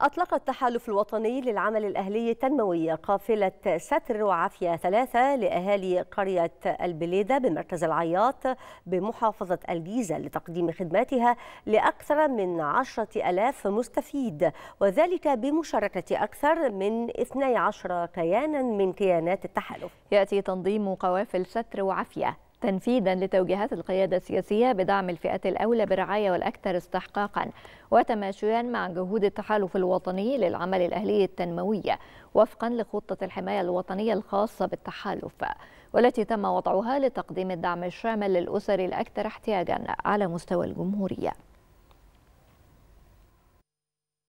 أطلق التحالف الوطني للعمل الأهلي التنموي قافلة ستر وعافية ثلاثة لأهالي قرية البليدة بمركز العياط بمحافظة الجيزة لتقديم خدماتها لأكثر من عشرة ألاف مستفيد وذلك بمشاركة أكثر من 12 كيانا من كيانات التحالف يأتي تنظيم قوافل ستر وعافية تنفيذا لتوجيهات القيادة السياسية بدعم الفئات الأولى برعاية والأكثر استحقاقا وتماشيا مع جهود التحالف الوطني للعمل الأهلي التنموية وفقا لخطة الحماية الوطنية الخاصة بالتحالف والتي تم وضعها لتقديم الدعم الشامل للأسر الأكثر احتياجا على مستوى الجمهورية